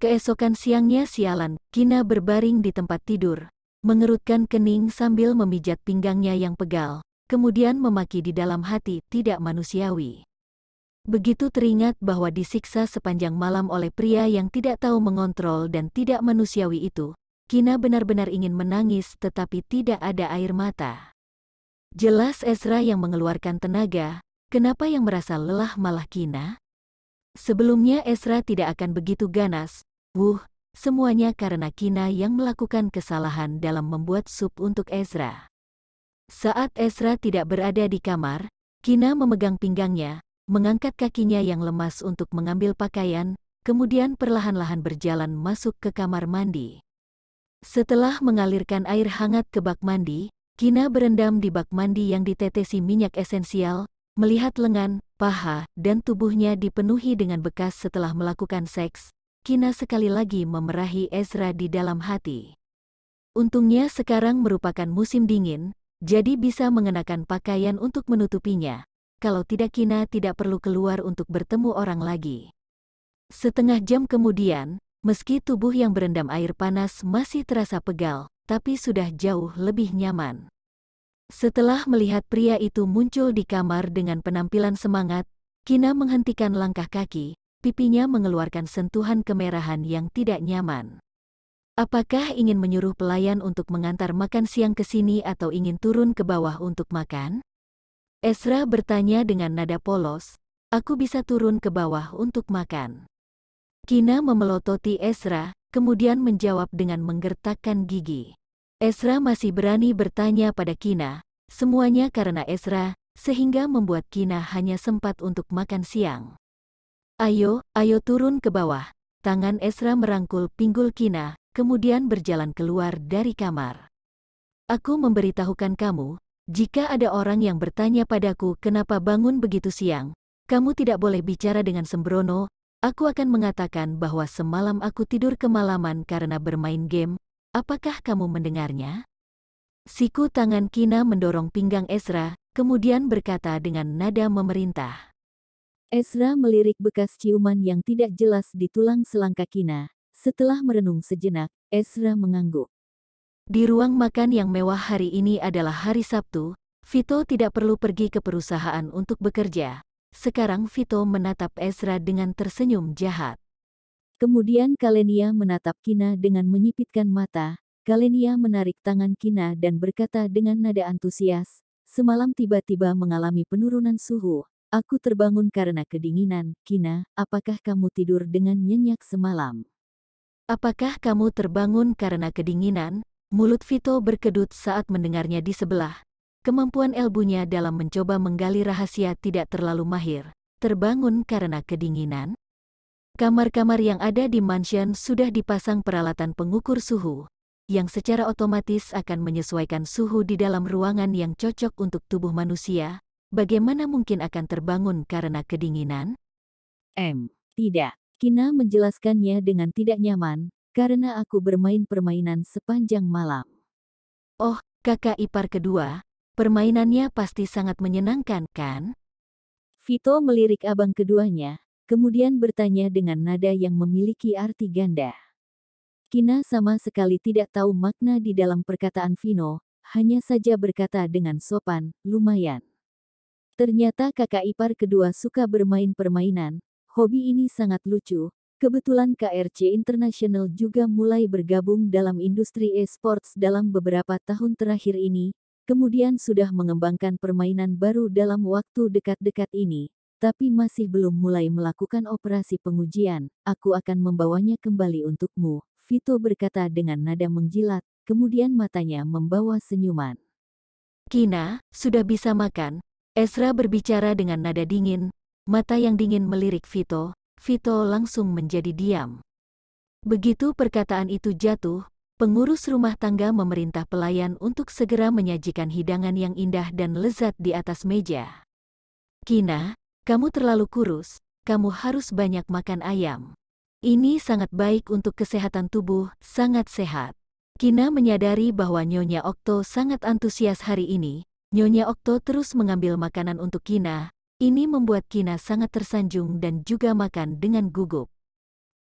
Keesokan siangnya sialan, Kina berbaring di tempat tidur, mengerutkan kening sambil memijat pinggangnya yang pegal, kemudian memaki di dalam hati tidak manusiawi. Begitu teringat bahwa disiksa sepanjang malam oleh pria yang tidak tahu mengontrol dan tidak manusiawi itu, Kina benar-benar ingin menangis tetapi tidak ada air mata. Jelas Ezra yang mengeluarkan tenaga, kenapa yang merasa lelah malah Kina? Sebelumnya Ezra tidak akan begitu ganas, Wuh, semuanya karena Kina yang melakukan kesalahan dalam membuat sup untuk Ezra. Saat Ezra tidak berada di kamar, Kina memegang pinggangnya, mengangkat kakinya yang lemas untuk mengambil pakaian, kemudian perlahan-lahan berjalan masuk ke kamar mandi. Setelah mengalirkan air hangat ke bak mandi, Kina berendam di bak mandi yang ditetesi minyak esensial, melihat lengan, paha, dan tubuhnya dipenuhi dengan bekas setelah melakukan seks, Kina sekali lagi memerahi Ezra di dalam hati. Untungnya sekarang merupakan musim dingin, jadi bisa mengenakan pakaian untuk menutupinya. Kalau tidak Kina tidak perlu keluar untuk bertemu orang lagi. Setengah jam kemudian, meski tubuh yang berendam air panas masih terasa pegal, tapi sudah jauh lebih nyaman. Setelah melihat pria itu muncul di kamar dengan penampilan semangat, Kina menghentikan langkah kaki, pipinya mengeluarkan sentuhan kemerahan yang tidak nyaman. Apakah ingin menyuruh pelayan untuk mengantar makan siang ke sini atau ingin turun ke bawah untuk makan? Esra bertanya dengan nada polos, aku bisa turun ke bawah untuk makan. Kina memelototi Esra, kemudian menjawab dengan menggertakkan gigi. Esra masih berani bertanya pada Kina, semuanya karena Esra, sehingga membuat Kina hanya sempat untuk makan siang. Ayo, ayo turun ke bawah. Tangan Esra merangkul pinggul Kina, kemudian berjalan keluar dari kamar. Aku memberitahukan kamu, jika ada orang yang bertanya padaku kenapa bangun begitu siang, kamu tidak boleh bicara dengan sembrono, aku akan mengatakan bahwa semalam aku tidur kemalaman karena bermain game, apakah kamu mendengarnya? Siku tangan Kina mendorong pinggang Esra, kemudian berkata dengan nada memerintah. Ezra melirik bekas ciuman yang tidak jelas di tulang selang Kakina. Setelah merenung sejenak, Ezra mengangguk. Di ruang makan yang mewah hari ini adalah hari Sabtu, Vito tidak perlu pergi ke perusahaan untuk bekerja. Sekarang Vito menatap Ezra dengan tersenyum jahat. Kemudian Kalenia menatap Kina dengan menyipitkan mata. Kalenia menarik tangan Kina dan berkata dengan nada antusias, semalam tiba-tiba mengalami penurunan suhu, Aku terbangun karena kedinginan, Kina, apakah kamu tidur dengan nyenyak semalam? Apakah kamu terbangun karena kedinginan? Mulut Vito berkedut saat mendengarnya di sebelah. Kemampuan elbunya dalam mencoba menggali rahasia tidak terlalu mahir. Terbangun karena kedinginan? Kamar-kamar yang ada di mansion sudah dipasang peralatan pengukur suhu, yang secara otomatis akan menyesuaikan suhu di dalam ruangan yang cocok untuk tubuh manusia, bagaimana mungkin akan terbangun karena kedinginan? M. Tidak. Kina menjelaskannya dengan tidak nyaman, karena aku bermain permainan sepanjang malam. Oh, kakak ipar kedua, permainannya pasti sangat menyenangkan, kan? Vito melirik abang keduanya, kemudian bertanya dengan nada yang memiliki arti ganda. Kina sama sekali tidak tahu makna di dalam perkataan Vino, hanya saja berkata dengan sopan, lumayan. Ternyata kakak ipar kedua suka bermain permainan, hobi ini sangat lucu. Kebetulan KRC International juga mulai bergabung dalam industri e-sports dalam beberapa tahun terakhir ini, kemudian sudah mengembangkan permainan baru dalam waktu dekat-dekat ini, tapi masih belum mulai melakukan operasi pengujian. Aku akan membawanya kembali untukmu, Vito berkata dengan nada menjilat, kemudian matanya membawa senyuman. Kina, sudah bisa makan, Ezra berbicara dengan nada dingin, mata yang dingin melirik Vito, Vito langsung menjadi diam. Begitu perkataan itu jatuh, pengurus rumah tangga memerintah pelayan untuk segera menyajikan hidangan yang indah dan lezat di atas meja. Kina, kamu terlalu kurus, kamu harus banyak makan ayam. Ini sangat baik untuk kesehatan tubuh, sangat sehat. Kina menyadari bahwa Nyonya Okto sangat antusias hari ini, Nyonya Okto terus mengambil makanan untuk Kina, ini membuat Kina sangat tersanjung dan juga makan dengan gugup.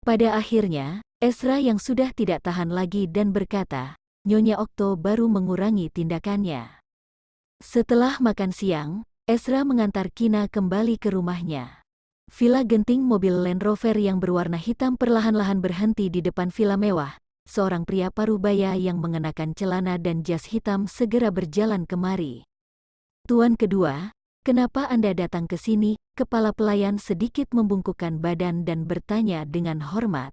Pada akhirnya, Esra yang sudah tidak tahan lagi dan berkata, Nyonya Okto baru mengurangi tindakannya. Setelah makan siang, Esra mengantar Kina kembali ke rumahnya. Villa genting mobil Land Rover yang berwarna hitam perlahan-lahan berhenti di depan villa mewah. Seorang pria paruh baya yang mengenakan celana dan jas hitam segera berjalan kemari. Tuan kedua, kenapa Anda datang ke sini? Kepala pelayan sedikit membungkukkan badan dan bertanya dengan hormat.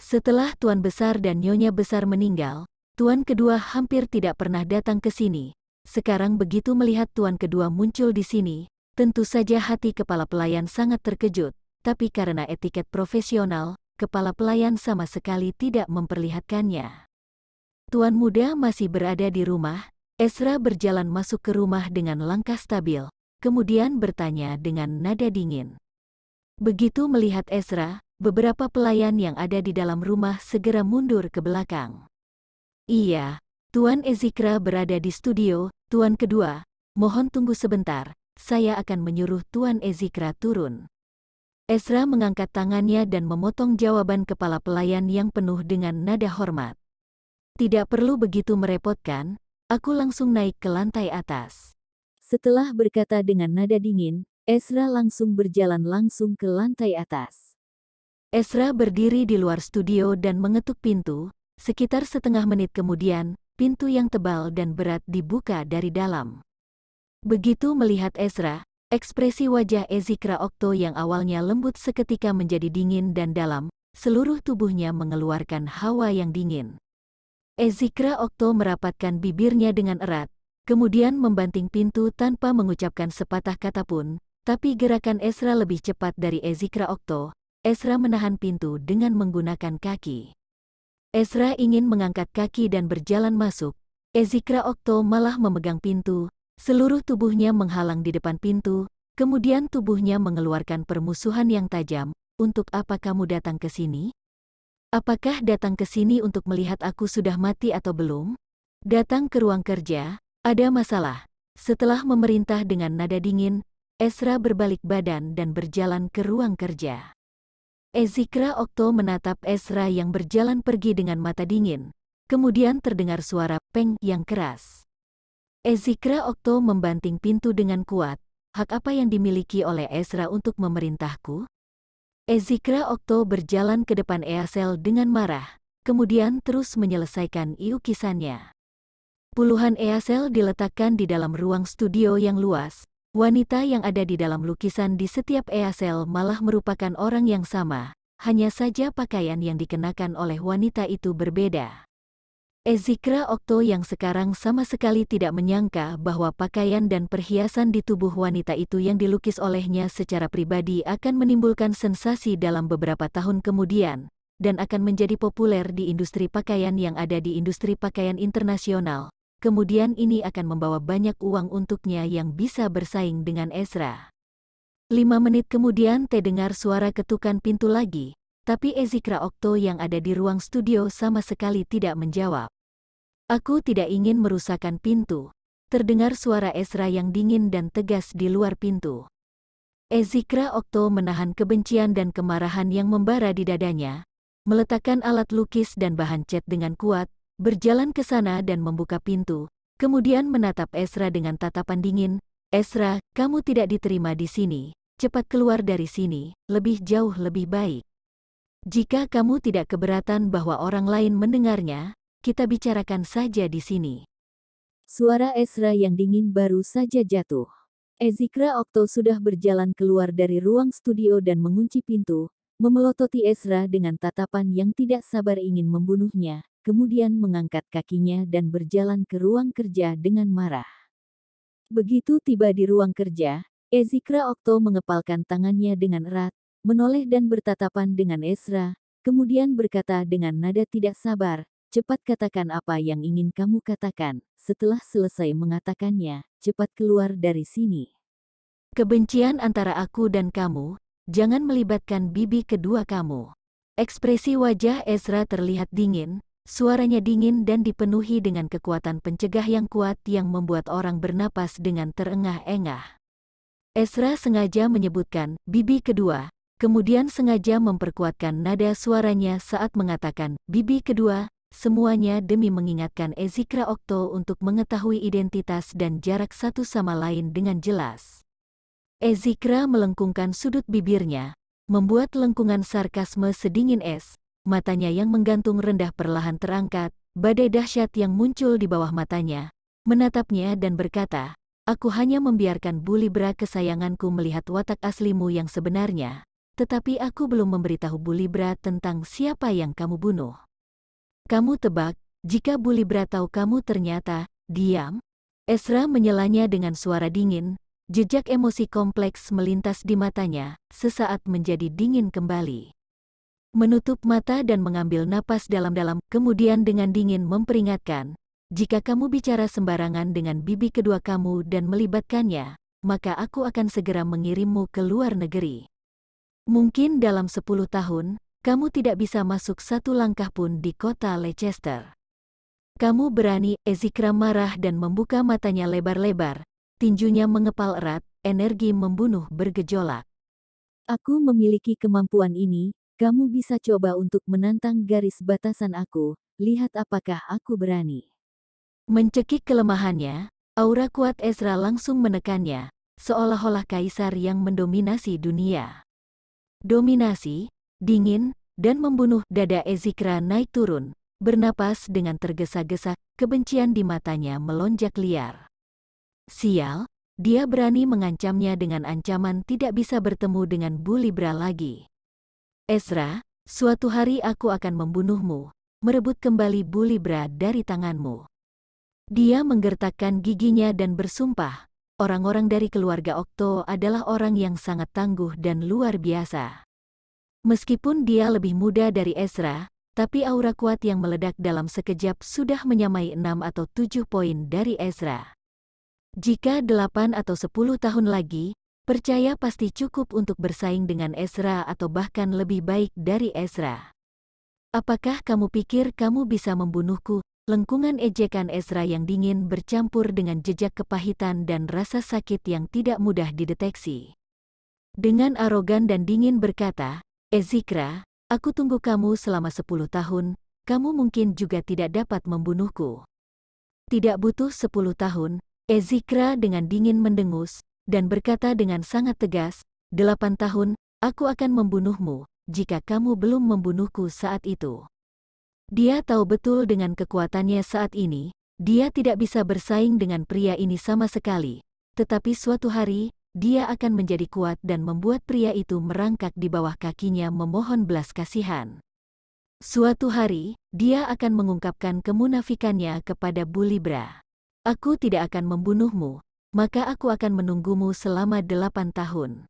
Setelah Tuan Besar dan Nyonya Besar meninggal, Tuan kedua hampir tidak pernah datang ke sini. Sekarang begitu melihat Tuan kedua muncul di sini, tentu saja hati kepala pelayan sangat terkejut, tapi karena etiket profesional, kepala pelayan sama sekali tidak memperlihatkannya. Tuan muda masih berada di rumah, Esra berjalan masuk ke rumah dengan langkah stabil, kemudian bertanya dengan nada dingin. Begitu melihat Esra, beberapa pelayan yang ada di dalam rumah segera mundur ke belakang. Iya, Tuan Ezikra berada di studio, Tuan kedua, mohon tunggu sebentar, saya akan menyuruh Tuan Ezikra turun. Esra mengangkat tangannya dan memotong jawaban kepala pelayan yang penuh dengan nada hormat. Tidak perlu begitu merepotkan, Aku langsung naik ke lantai atas. Setelah berkata dengan nada dingin, Ezra langsung berjalan langsung ke lantai atas. Ezra berdiri di luar studio dan mengetuk pintu, sekitar setengah menit kemudian, pintu yang tebal dan berat dibuka dari dalam. Begitu melihat Ezra, ekspresi wajah Ezikra Okto yang awalnya lembut seketika menjadi dingin dan dalam, seluruh tubuhnya mengeluarkan hawa yang dingin. Ezikra Okto merapatkan bibirnya dengan erat, kemudian membanting pintu tanpa mengucapkan sepatah kata pun, tapi gerakan Ezra lebih cepat dari Ezikra Okto. Ezra menahan pintu dengan menggunakan kaki. Ezra ingin mengangkat kaki dan berjalan masuk. Ezikra Okto malah memegang pintu, seluruh tubuhnya menghalang di depan pintu, kemudian tubuhnya mengeluarkan permusuhan yang tajam, untuk apa kamu datang ke sini? Apakah datang ke sini untuk melihat aku sudah mati atau belum? Datang ke ruang kerja, ada masalah. Setelah memerintah dengan nada dingin, Ezra berbalik badan dan berjalan ke ruang kerja. Ezikra Okto menatap Ezra yang berjalan pergi dengan mata dingin. Kemudian terdengar suara peng yang keras. Ezikra Okto membanting pintu dengan kuat. Hak apa yang dimiliki oleh Ezra untuk memerintahku? Ezikra Okto berjalan ke depan Easel dengan marah, kemudian terus menyelesaikan iukisannya. Puluhan Easel diletakkan di dalam ruang studio yang luas. Wanita yang ada di dalam lukisan di setiap Easel malah merupakan orang yang sama, hanya saja pakaian yang dikenakan oleh wanita itu berbeda. Ezikra Okto yang sekarang sama sekali tidak menyangka bahwa pakaian dan perhiasan di tubuh wanita itu yang dilukis olehnya secara pribadi akan menimbulkan sensasi dalam beberapa tahun kemudian, dan akan menjadi populer di industri pakaian yang ada di industri pakaian internasional. Kemudian ini akan membawa banyak uang untuknya yang bisa bersaing dengan Ezra. Lima menit kemudian Teh dengar suara ketukan pintu lagi, tapi Ezikra Okto yang ada di ruang studio sama sekali tidak menjawab. Aku tidak ingin merusakkan pintu. Terdengar suara Ezra yang dingin dan tegas di luar pintu. Ezikra Okto menahan kebencian dan kemarahan yang membara di dadanya, meletakkan alat lukis dan bahan cat dengan kuat, berjalan ke sana dan membuka pintu, kemudian menatap Ezra dengan tatapan dingin, Ezra, kamu tidak diterima di sini, cepat keluar dari sini, lebih jauh lebih baik. Jika kamu tidak keberatan bahwa orang lain mendengarnya, kita bicarakan saja di sini. Suara Ezra yang dingin baru saja jatuh. Ezikra Okto sudah berjalan keluar dari ruang studio dan mengunci pintu, memelototi Ezra dengan tatapan yang tidak sabar ingin membunuhnya, kemudian mengangkat kakinya dan berjalan ke ruang kerja dengan marah. Begitu tiba di ruang kerja, Ezikra Okto mengepalkan tangannya dengan erat, menoleh dan bertatapan dengan Ezra. kemudian berkata dengan nada tidak sabar, Cepat katakan apa yang ingin kamu katakan. Setelah selesai mengatakannya, cepat keluar dari sini. Kebencian antara aku dan kamu, jangan melibatkan bibi kedua kamu. Ekspresi wajah Ezra terlihat dingin, suaranya dingin dan dipenuhi dengan kekuatan pencegah yang kuat yang membuat orang bernapas dengan terengah-engah. Ezra sengaja menyebutkan bibi kedua, kemudian sengaja memperkuatkan nada suaranya saat mengatakan bibi kedua semuanya demi mengingatkan Ezikra Okto untuk mengetahui identitas dan jarak satu sama lain dengan jelas. Ezikra melengkungkan sudut bibirnya, membuat lengkungan sarkasme sedingin es, matanya yang menggantung rendah perlahan terangkat, badai dahsyat yang muncul di bawah matanya, menatapnya dan berkata, Aku hanya membiarkan Bulibra kesayanganku melihat watak aslimu yang sebenarnya, tetapi aku belum memberitahu Bulibra tentang siapa yang kamu bunuh. Kamu tebak, jika Buli beratau kamu ternyata, diam? Esra menyelanya dengan suara dingin, jejak emosi kompleks melintas di matanya, sesaat menjadi dingin kembali. Menutup mata dan mengambil napas dalam-dalam, kemudian dengan dingin memperingatkan, jika kamu bicara sembarangan dengan bibi kedua kamu dan melibatkannya, maka aku akan segera mengirimmu ke luar negeri. Mungkin dalam sepuluh tahun, kamu tidak bisa masuk satu langkah pun di kota Leicester. Kamu berani, Ezikra marah dan membuka matanya lebar-lebar, tinjunya mengepal erat, energi membunuh bergejolak. Aku memiliki kemampuan ini, kamu bisa coba untuk menantang garis batasan aku, lihat apakah aku berani. Mencekik kelemahannya, aura kuat Ezra langsung menekannya, seolah-olah kaisar yang mendominasi dunia. Dominasi, dingin, dan membunuh dada Ezikra naik turun, bernapas dengan tergesa-gesa, kebencian di matanya melonjak liar. Sial, dia berani mengancamnya dengan ancaman tidak bisa bertemu dengan Bulibra lagi. Ezra, suatu hari aku akan membunuhmu, merebut kembali Bulibra dari tanganmu. Dia menggertakkan giginya dan bersumpah, orang-orang dari keluarga Okto adalah orang yang sangat tangguh dan luar biasa. Meskipun dia lebih muda dari Ezra, tapi aura kuat yang meledak dalam sekejap sudah menyamai enam atau tujuh poin dari Ezra. Jika delapan atau sepuluh tahun lagi, percaya pasti cukup untuk bersaing dengan Ezra atau bahkan lebih baik dari Ezra. Apakah kamu pikir kamu bisa membunuhku? Lengkungan ejekan Ezra yang dingin bercampur dengan jejak kepahitan dan rasa sakit yang tidak mudah dideteksi. Dengan arogan dan dingin berkata, Ezikra, eh, aku tunggu kamu selama sepuluh tahun, kamu mungkin juga tidak dapat membunuhku. Tidak butuh sepuluh tahun, Ezikra eh, dengan dingin mendengus, dan berkata dengan sangat tegas, delapan tahun, aku akan membunuhmu, jika kamu belum membunuhku saat itu. Dia tahu betul dengan kekuatannya saat ini, dia tidak bisa bersaing dengan pria ini sama sekali. Tetapi suatu hari, dia akan menjadi kuat dan membuat pria itu merangkak di bawah kakinya memohon belas kasihan. Suatu hari, dia akan mengungkapkan kemunafikannya kepada Bulibra. Aku tidak akan membunuhmu, maka aku akan menunggumu selama delapan tahun.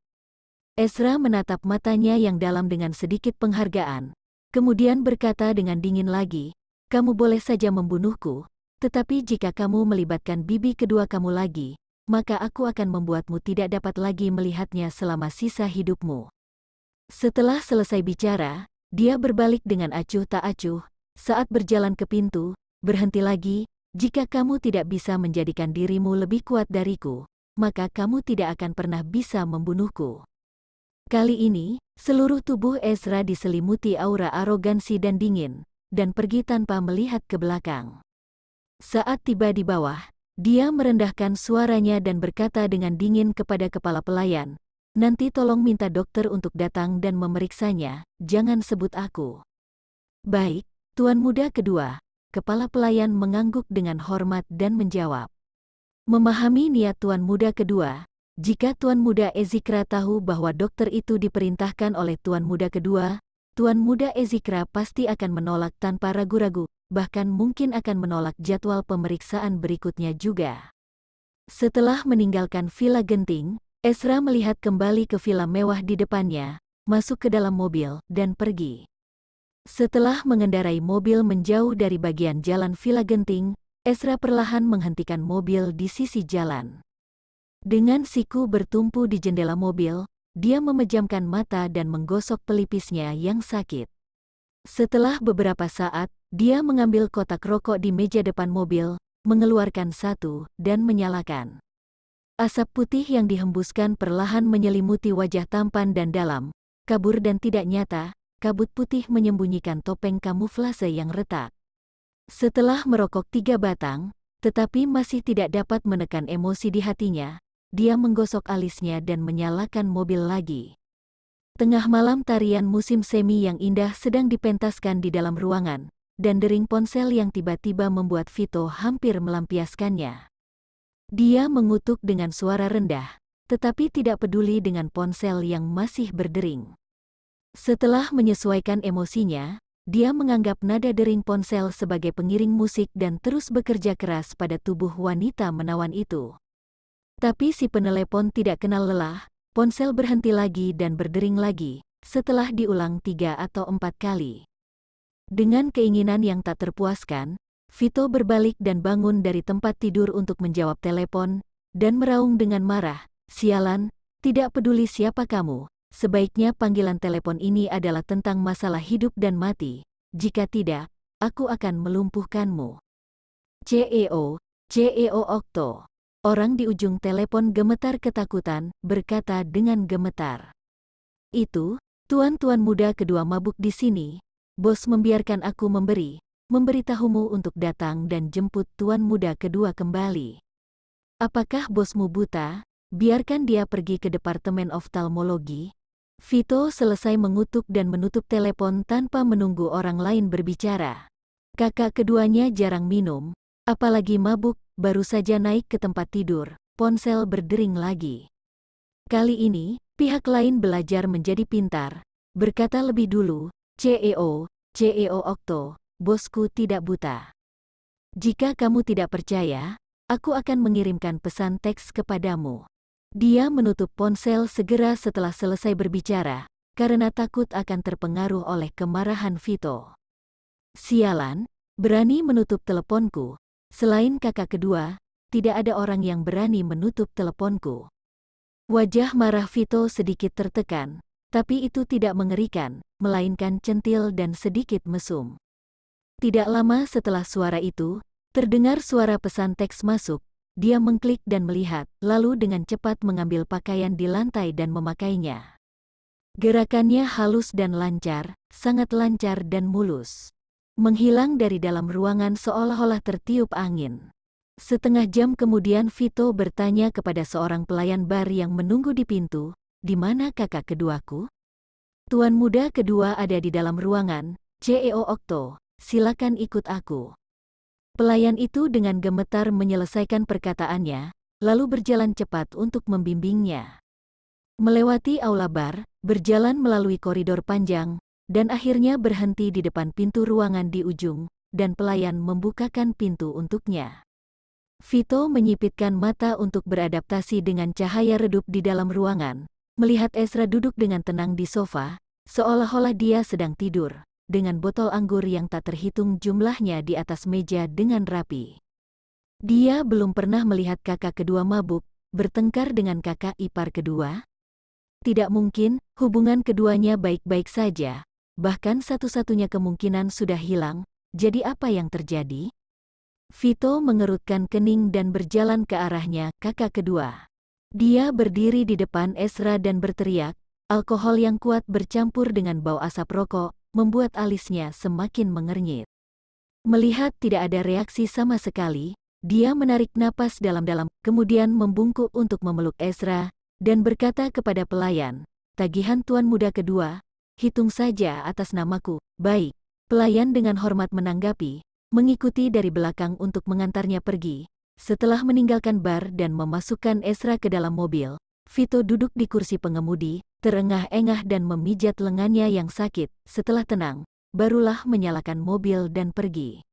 Ezra menatap matanya yang dalam dengan sedikit penghargaan, kemudian berkata dengan dingin lagi, kamu boleh saja membunuhku, tetapi jika kamu melibatkan bibi kedua kamu lagi, maka aku akan membuatmu tidak dapat lagi melihatnya selama sisa hidupmu. Setelah selesai bicara, dia berbalik dengan acuh tak acuh, saat berjalan ke pintu, berhenti lagi, jika kamu tidak bisa menjadikan dirimu lebih kuat dariku, maka kamu tidak akan pernah bisa membunuhku. Kali ini, seluruh tubuh Ezra diselimuti aura arogansi dan dingin, dan pergi tanpa melihat ke belakang. Saat tiba di bawah, dia merendahkan suaranya dan berkata dengan dingin kepada kepala pelayan, Nanti tolong minta dokter untuk datang dan memeriksanya, jangan sebut aku. Baik, Tuan Muda kedua, kepala pelayan mengangguk dengan hormat dan menjawab. Memahami niat Tuan Muda kedua, jika Tuan Muda Ezikra tahu bahwa dokter itu diperintahkan oleh Tuan Muda kedua, Tuan Muda Ezikra pasti akan menolak tanpa ragu-ragu, bahkan mungkin akan menolak jadwal pemeriksaan berikutnya juga. Setelah meninggalkan Villa Genting, Esra melihat kembali ke villa mewah di depannya, masuk ke dalam mobil, dan pergi. Setelah mengendarai mobil menjauh dari bagian jalan Villa Genting, Esra perlahan menghentikan mobil di sisi jalan. Dengan siku bertumpu di jendela mobil, dia memejamkan mata dan menggosok pelipisnya yang sakit. Setelah beberapa saat, dia mengambil kotak rokok di meja depan mobil, mengeluarkan satu, dan menyalakan. Asap putih yang dihembuskan perlahan menyelimuti wajah tampan dan dalam, kabur dan tidak nyata, kabut putih menyembunyikan topeng kamuflase yang retak. Setelah merokok tiga batang, tetapi masih tidak dapat menekan emosi di hatinya, dia menggosok alisnya dan menyalakan mobil lagi. Tengah malam tarian musim semi yang indah sedang dipentaskan di dalam ruangan, dan dering ponsel yang tiba-tiba membuat Vito hampir melampiaskannya. Dia mengutuk dengan suara rendah, tetapi tidak peduli dengan ponsel yang masih berdering. Setelah menyesuaikan emosinya, dia menganggap nada dering ponsel sebagai pengiring musik dan terus bekerja keras pada tubuh wanita menawan itu. Tapi si penelepon tidak kenal lelah, ponsel berhenti lagi dan berdering lagi, setelah diulang tiga atau empat kali. Dengan keinginan yang tak terpuaskan, Vito berbalik dan bangun dari tempat tidur untuk menjawab telepon, dan meraung dengan marah, sialan, tidak peduli siapa kamu, sebaiknya panggilan telepon ini adalah tentang masalah hidup dan mati, jika tidak, aku akan melumpuhkanmu. CEO, CEO Okto. Orang di ujung telepon gemetar ketakutan, berkata dengan gemetar. Itu, tuan-tuan muda kedua mabuk di sini, bos membiarkan aku memberi, memberitahumu untuk datang dan jemput tuan muda kedua kembali. Apakah bosmu buta? Biarkan dia pergi ke Departemen Oftalmologi. Vito selesai mengutuk dan menutup telepon tanpa menunggu orang lain berbicara. Kakak keduanya jarang minum, apalagi mabuk, baru saja naik ke tempat tidur, ponsel berdering lagi. Kali ini, pihak lain belajar menjadi pintar, berkata lebih dulu, CEO, CEO Okto, bosku tidak buta. Jika kamu tidak percaya, aku akan mengirimkan pesan teks kepadamu. Dia menutup ponsel segera setelah selesai berbicara, karena takut akan terpengaruh oleh kemarahan Vito. Sialan, berani menutup teleponku. Selain kakak kedua, tidak ada orang yang berani menutup teleponku. Wajah marah Vito sedikit tertekan, tapi itu tidak mengerikan, melainkan centil dan sedikit mesum. Tidak lama setelah suara itu, terdengar suara pesan teks masuk, dia mengklik dan melihat, lalu dengan cepat mengambil pakaian di lantai dan memakainya. Gerakannya halus dan lancar, sangat lancar dan mulus. Menghilang dari dalam ruangan seolah-olah tertiup angin. Setengah jam kemudian Vito bertanya kepada seorang pelayan bar yang menunggu di pintu, di mana kakak keduaku? Tuan muda kedua ada di dalam ruangan, CEO Okto, silakan ikut aku. Pelayan itu dengan gemetar menyelesaikan perkataannya, lalu berjalan cepat untuk membimbingnya. Melewati aula bar, berjalan melalui koridor panjang, dan akhirnya berhenti di depan pintu ruangan di ujung, dan pelayan membukakan pintu untuknya. Vito menyipitkan mata untuk beradaptasi dengan cahaya redup di dalam ruangan, melihat Ezra duduk dengan tenang di sofa, seolah-olah dia sedang tidur, dengan botol anggur yang tak terhitung jumlahnya di atas meja dengan rapi. Dia belum pernah melihat kakak kedua mabuk, bertengkar dengan kakak ipar kedua. Tidak mungkin, hubungan keduanya baik-baik saja, bahkan satu-satunya kemungkinan sudah hilang, jadi apa yang terjadi? Vito mengerutkan kening dan berjalan ke arahnya kakak kedua. Dia berdiri di depan Ezra dan berteriak, alkohol yang kuat bercampur dengan bau asap rokok, membuat alisnya semakin mengernyit. Melihat tidak ada reaksi sama sekali, dia menarik napas dalam-dalam, kemudian membungkuk untuk memeluk Ezra, dan berkata kepada pelayan, tagihan tuan muda kedua, hitung saja atas namaku, baik. Pelayan dengan hormat menanggapi, mengikuti dari belakang untuk mengantarnya pergi, setelah meninggalkan bar dan memasukkan Esra ke dalam mobil, Vito duduk di kursi pengemudi, terengah-engah dan memijat lengannya yang sakit. Setelah tenang, barulah menyalakan mobil dan pergi.